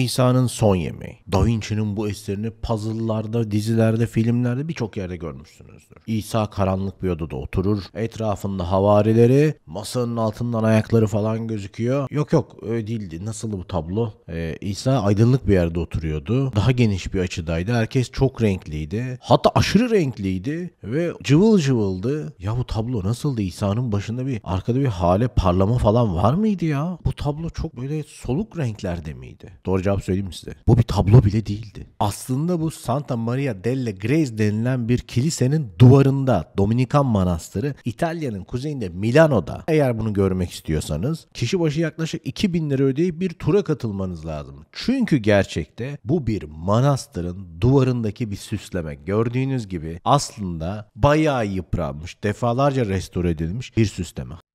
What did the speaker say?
İsa'nın son yemeği. Da Vinci'nin bu eserini puzzle'larda, dizilerde, filmlerde birçok yerde görmüşsünüzdür. İsa karanlık bir odada oturur. Etrafında havarileri, masanın altından ayakları falan gözüküyor. Yok yok öyle değildi. Nasıl bu tablo? Ee, İsa aydınlık bir yerde oturuyordu. Daha geniş bir açıdaydı. Herkes çok renkliydi. Hatta aşırı renkliydi ve cıvıl cıvıldı. Ya bu tablo nasıldı? İsa'nın başında bir arkada bir hale parlama falan var mıydı ya? Bu tablo çok böyle soluk renklerde miydi? Doğru cevap söyleyeyim size? Bu bir tablo bile değildi. Aslında bu Santa Maria delle Grace denilen bir kilisenin duvarında Dominikan Manastırı İtalya'nın kuzeyinde Milano'da. Eğer bunu görmek istiyorsanız kişi başı yaklaşık 2000 lira ödeyip bir tura katılmanız lazım. Çünkü gerçekte bu bir manastırın duvarındaki bir süsleme. Gördüğünüz gibi aslında bayağı yıpranmış, defalarca restore edilmiş bir süsleme.